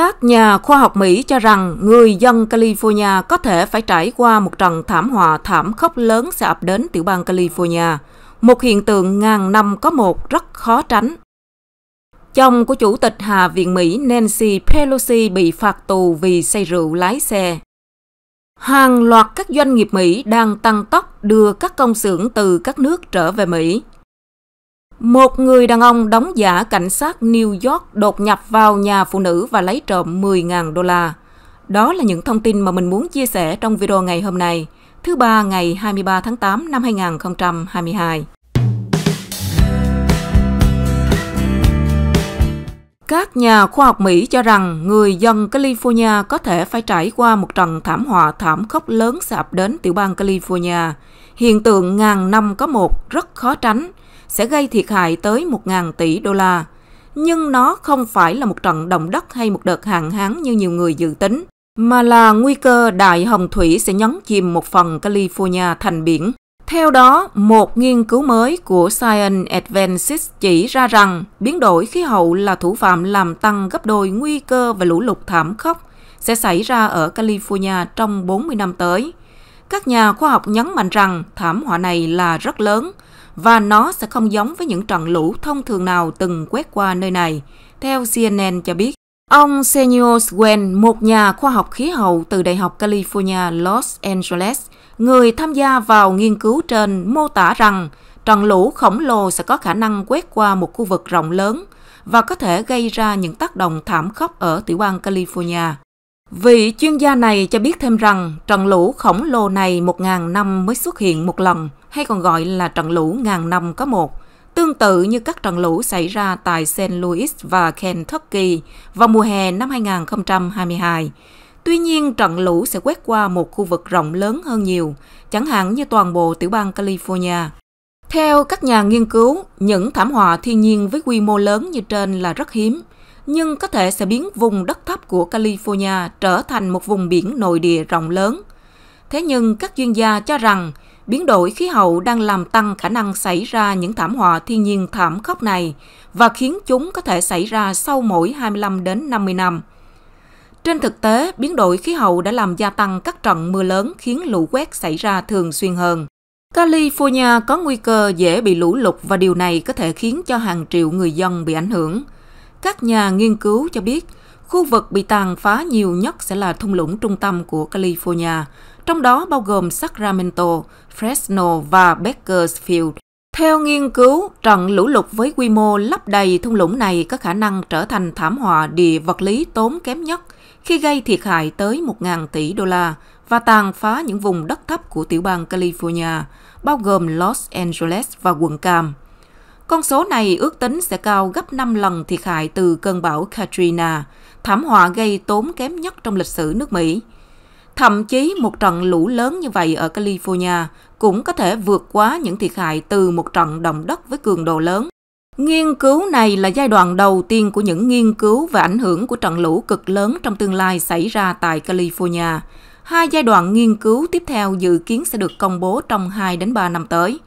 Các nhà khoa học Mỹ cho rằng người dân California có thể phải trải qua một trận thảm họa thảm khốc lớn sẽ ập đến tiểu bang California, một hiện tượng ngàn năm có một rất khó tránh. Chồng của Chủ tịch Hạ viện Mỹ Nancy Pelosi bị phạt tù vì say rượu lái xe. Hàng loạt các doanh nghiệp Mỹ đang tăng tốc đưa các công xưởng từ các nước trở về Mỹ. Một người đàn ông đóng giả cảnh sát New York đột nhập vào nhà phụ nữ và lấy trộm 10.000 đô la. Đó là những thông tin mà mình muốn chia sẻ trong video ngày hôm nay, thứ ba ngày 23 tháng 8 năm 2022. Các nhà khoa học Mỹ cho rằng người dân California có thể phải trải qua một trận thảm họa thảm khốc lớn sạp đến tiểu bang California. Hiện tượng ngàn năm có một rất khó tránh – sẽ gây thiệt hại tới 1.000 tỷ đô la. Nhưng nó không phải là một trận động đất hay một đợt hạn hán như nhiều người dự tính, mà là nguy cơ đại hồng thủy sẽ nhấn chìm một phần California thành biển. Theo đó, một nghiên cứu mới của Science Advances chỉ ra rằng biến đổi khí hậu là thủ phạm làm tăng gấp đôi nguy cơ và lũ lụt thảm khốc sẽ xảy ra ở California trong 40 năm tới. Các nhà khoa học nhấn mạnh rằng thảm họa này là rất lớn và nó sẽ không giống với những trận lũ thông thường nào từng quét qua nơi này, theo CNN cho biết. Ông Senior Gwen, một nhà khoa học khí hậu từ Đại học California Los Angeles, người tham gia vào nghiên cứu trên mô tả rằng trận lũ khổng lồ sẽ có khả năng quét qua một khu vực rộng lớn và có thể gây ra những tác động thảm khốc ở tiểu bang California. Vị chuyên gia này cho biết thêm rằng trận lũ khổng lồ này 1.000 năm mới xuất hiện một lần, hay còn gọi là trận lũ ngàn năm có một, tương tự như các trận lũ xảy ra tại St. Louis và Kentucky vào mùa hè năm 2022. Tuy nhiên, trận lũ sẽ quét qua một khu vực rộng lớn hơn nhiều, chẳng hạn như toàn bộ tiểu bang California. Theo các nhà nghiên cứu, những thảm họa thiên nhiên với quy mô lớn như trên là rất hiếm, nhưng có thể sẽ biến vùng đất của California trở thành một vùng biển nội địa rộng lớn. Thế nhưng các chuyên gia cho rằng biến đổi khí hậu đang làm tăng khả năng xảy ra những thảm họa thiên nhiên thảm khốc này và khiến chúng có thể xảy ra sau mỗi 25 đến 50 năm. Trên thực tế, biến đổi khí hậu đã làm gia tăng các trận mưa lớn khiến lũ quét xảy ra thường xuyên hơn. California có nguy cơ dễ bị lũ lụt và điều này có thể khiến cho hàng triệu người dân bị ảnh hưởng. Các nhà nghiên cứu cho biết, Khu vực bị tàn phá nhiều nhất sẽ là thung lũng trung tâm của California, trong đó bao gồm Sacramento, Fresno và Bakersfield. Theo nghiên cứu, trận lũ lụt với quy mô lấp đầy thung lũng này có khả năng trở thành thảm họa địa vật lý tốn kém nhất khi gây thiệt hại tới 1.000 tỷ đô la và tàn phá những vùng đất thấp của tiểu bang California, bao gồm Los Angeles và quận Cam. Con số này ước tính sẽ cao gấp 5 lần thiệt hại từ cơn bão Katrina, thảm họa gây tốn kém nhất trong lịch sử nước Mỹ. Thậm chí một trận lũ lớn như vậy ở California cũng có thể vượt quá những thiệt hại từ một trận động đất với cường độ lớn. Nghiên cứu này là giai đoạn đầu tiên của những nghiên cứu về ảnh hưởng của trận lũ cực lớn trong tương lai xảy ra tại California. Hai giai đoạn nghiên cứu tiếp theo dự kiến sẽ được công bố trong 2 đến 3 năm tới.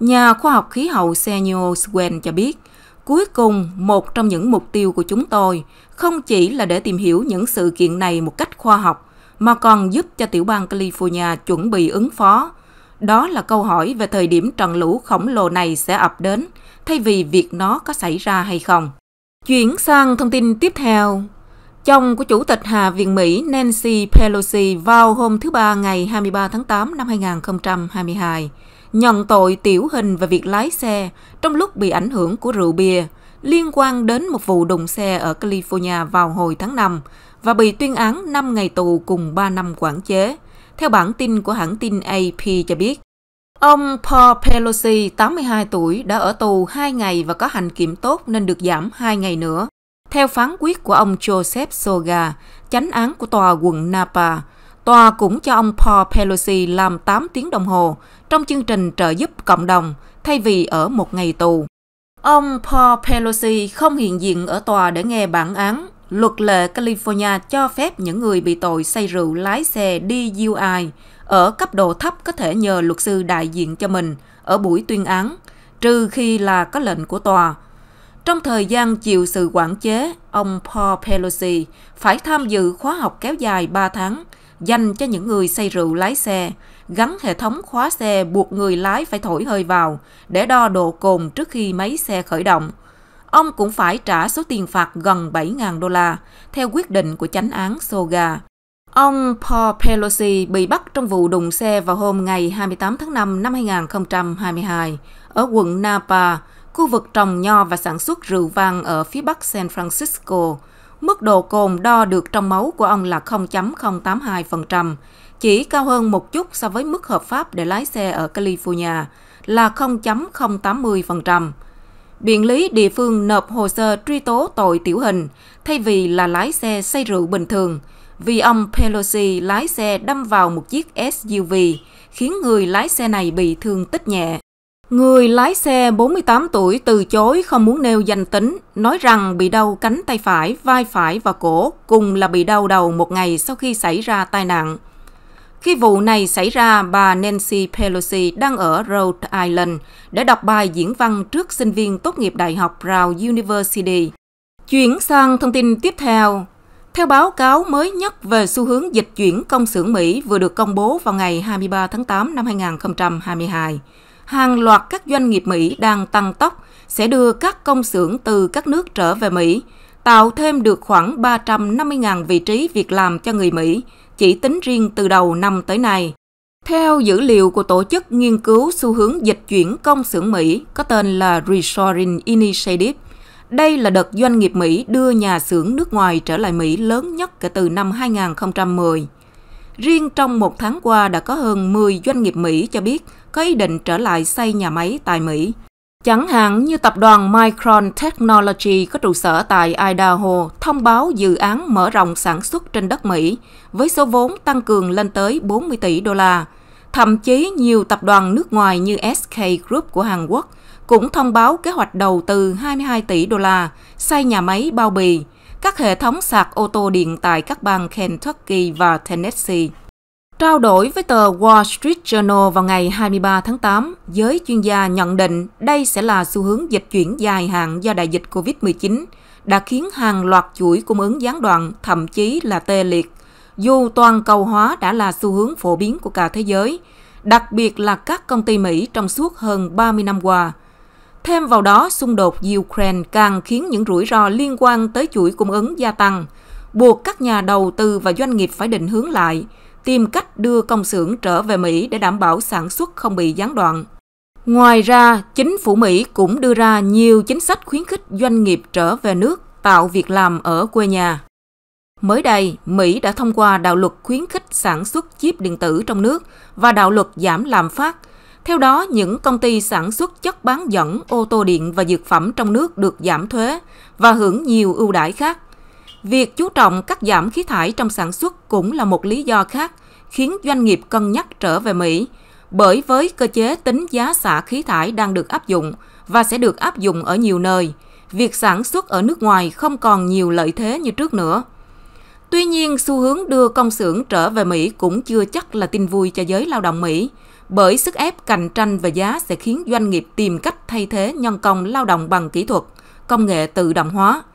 Nhà khoa học khí hậu Senio Swen cho biết, cuối cùng một trong những mục tiêu của chúng tôi không chỉ là để tìm hiểu những sự kiện này một cách khoa học, mà còn giúp cho tiểu bang California chuẩn bị ứng phó. Đó là câu hỏi về thời điểm trận lũ khổng lồ này sẽ ập đến, thay vì việc nó có xảy ra hay không. Chuyển sang thông tin tiếp theo. Chồng của Chủ tịch Hạ viện Mỹ Nancy Pelosi vào hôm thứ Ba ngày 23 tháng 8 năm 2022 nhận tội tiểu hình và việc lái xe trong lúc bị ảnh hưởng của rượu bia liên quan đến một vụ đụng xe ở California vào hồi tháng 5 và bị tuyên án 5 ngày tù cùng 3 năm quản chế, theo bản tin của hãng tin AP cho biết. Ông Paul Pelosi, 82 tuổi, đã ở tù 2 ngày và có hành kiểm tốt nên được giảm 2 ngày nữa. Theo phán quyết của ông Joseph Soga, chánh án của tòa quận Napa, Tòa cũng cho ông Paul Pelosi làm 8 tiếng đồng hồ trong chương trình trợ giúp cộng đồng thay vì ở một ngày tù. Ông Paul Pelosi không hiện diện ở tòa để nghe bản án. Luật lệ California cho phép những người bị tội say rượu lái xe DUI ở cấp độ thấp có thể nhờ luật sư đại diện cho mình ở buổi tuyên án, trừ khi là có lệnh của tòa. Trong thời gian chịu sự quản chế, ông Paul Pelosi phải tham dự khóa học kéo dài 3 tháng – dành cho những người say rượu lái xe, gắn hệ thống khóa xe buộc người lái phải thổi hơi vào để đo độ cồn trước khi máy xe khởi động. Ông cũng phải trả số tiền phạt gần 7.000 đô la, theo quyết định của chánh án Soga. Ông Paul Pelosi bị bắt trong vụ đụng xe vào hôm ngày 28 tháng 5 năm 2022 ở quận Napa, khu vực trồng nho và sản xuất rượu vang ở phía bắc San Francisco, Mức độ cồn đo được trong máu của ông là 0.082%, chỉ cao hơn một chút so với mức hợp pháp để lái xe ở California là 0.080%. Biện lý địa phương nộp hồ sơ truy tố tội tiểu hình thay vì là lái xe say rượu bình thường, vì ông Pelosi lái xe đâm vào một chiếc SUV, khiến người lái xe này bị thương tích nhẹ. Người lái xe 48 tuổi từ chối không muốn nêu danh tính, nói rằng bị đau cánh tay phải, vai phải và cổ, cùng là bị đau đầu một ngày sau khi xảy ra tai nạn. Khi vụ này xảy ra, bà Nancy Pelosi đang ở Rhode Island để đọc bài diễn văn trước sinh viên tốt nghiệp Đại học Brown University. Chuyển sang thông tin tiếp theo. Theo báo cáo mới nhất về xu hướng dịch chuyển công xưởng Mỹ vừa được công bố vào ngày 23 tháng 8 năm 2022, hàng loạt các doanh nghiệp Mỹ đang tăng tốc sẽ đưa các công xưởng từ các nước trở về Mỹ, tạo thêm được khoảng 350.000 vị trí việc làm cho người Mỹ, chỉ tính riêng từ đầu năm tới nay. Theo dữ liệu của tổ chức nghiên cứu xu hướng dịch chuyển công xưởng Mỹ có tên là Reshoring Initiative, đây là đợt doanh nghiệp Mỹ đưa nhà xưởng nước ngoài trở lại Mỹ lớn nhất kể từ năm 2010. Riêng trong một tháng qua đã có hơn 10 doanh nghiệp Mỹ cho biết có ý định trở lại xây nhà máy tại Mỹ. Chẳng hạn như tập đoàn Micron Technology có trụ sở tại Idaho thông báo dự án mở rộng sản xuất trên đất Mỹ với số vốn tăng cường lên tới 40 tỷ đô la. Thậm chí nhiều tập đoàn nước ngoài như SK Group của Hàn Quốc cũng thông báo kế hoạch đầu tư 22 tỷ đô la xây nhà máy bao bì, các hệ thống sạc ô tô điện tại các bang Kentucky và Tennessee. Trao đổi với tờ Wall Street Journal vào ngày 23 tháng 8, giới chuyên gia nhận định đây sẽ là xu hướng dịch chuyển dài hạn do đại dịch COVID-19 đã khiến hàng loạt chuỗi cung ứng gián đoạn, thậm chí là tê liệt. Dù toàn cầu hóa đã là xu hướng phổ biến của cả thế giới, đặc biệt là các công ty Mỹ trong suốt hơn 30 năm qua. Thêm vào đó, xung đột Ukraine càng khiến những rủi ro liên quan tới chuỗi cung ứng gia tăng, buộc các nhà đầu tư và doanh nghiệp phải định hướng lại – tìm cách đưa công xưởng trở về Mỹ để đảm bảo sản xuất không bị gián đoạn. Ngoài ra, chính phủ Mỹ cũng đưa ra nhiều chính sách khuyến khích doanh nghiệp trở về nước tạo việc làm ở quê nhà. Mới đây, Mỹ đã thông qua đạo luật khuyến khích sản xuất chip điện tử trong nước và đạo luật giảm lạm phát. Theo đó, những công ty sản xuất chất bán dẫn, ô tô điện và dược phẩm trong nước được giảm thuế và hưởng nhiều ưu đãi khác. Việc chú trọng cắt giảm khí thải trong sản xuất cũng là một lý do khác khiến doanh nghiệp cân nhắc trở về Mỹ, bởi với cơ chế tính giá xả khí thải đang được áp dụng và sẽ được áp dụng ở nhiều nơi, việc sản xuất ở nước ngoài không còn nhiều lợi thế như trước nữa. Tuy nhiên, xu hướng đưa công xưởng trở về Mỹ cũng chưa chắc là tin vui cho giới lao động Mỹ, bởi sức ép cạnh tranh và giá sẽ khiến doanh nghiệp tìm cách thay thế nhân công lao động bằng kỹ thuật, công nghệ tự động hóa –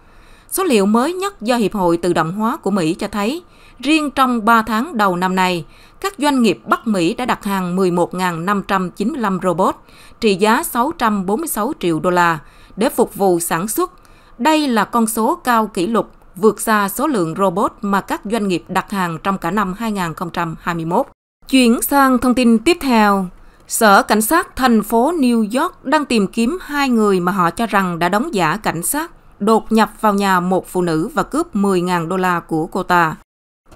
Số liệu mới nhất do Hiệp hội Tự động hóa của Mỹ cho thấy, riêng trong 3 tháng đầu năm này, các doanh nghiệp Bắc Mỹ đã đặt hàng 11.595 robot trị giá 646 triệu đô la để phục vụ sản xuất. Đây là con số cao kỷ lục vượt xa số lượng robot mà các doanh nghiệp đặt hàng trong cả năm 2021. Chuyển sang thông tin tiếp theo, Sở Cảnh sát thành phố New York đang tìm kiếm hai người mà họ cho rằng đã đóng giả cảnh sát đột nhập vào nhà một phụ nữ và cướp 10.000 đô la của cô ta.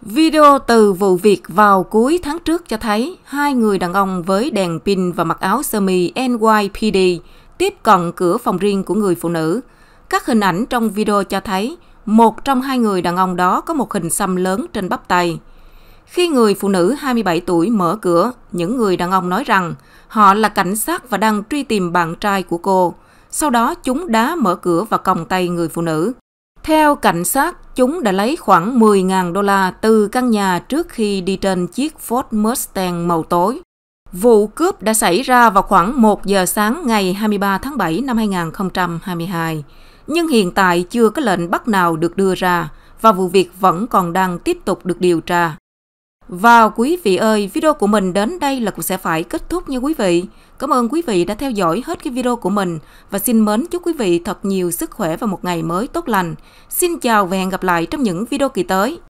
Video từ vụ việc vào cuối tháng trước cho thấy hai người đàn ông với đèn pin và mặc áo sơ mi NYPD tiếp cận cửa phòng riêng của người phụ nữ. Các hình ảnh trong video cho thấy một trong hai người đàn ông đó có một hình xăm lớn trên bắp tay. Khi người phụ nữ 27 tuổi mở cửa, những người đàn ông nói rằng họ là cảnh sát và đang truy tìm bạn trai của cô. Sau đó chúng đá mở cửa và còng tay người phụ nữ. Theo cảnh sát, chúng đã lấy khoảng 10.000 đô la từ căn nhà trước khi đi trên chiếc Ford Mustang màu tối. Vụ cướp đã xảy ra vào khoảng 1 giờ sáng ngày 23 tháng 7 năm 2022, nhưng hiện tại chưa có lệnh bắt nào được đưa ra và vụ việc vẫn còn đang tiếp tục được điều tra. Và quý vị ơi, video của mình đến đây là cũng sẽ phải kết thúc nha quý vị. Cảm ơn quý vị đã theo dõi hết cái video của mình và xin mến chúc quý vị thật nhiều sức khỏe và một ngày mới tốt lành. Xin chào và hẹn gặp lại trong những video kỳ tới.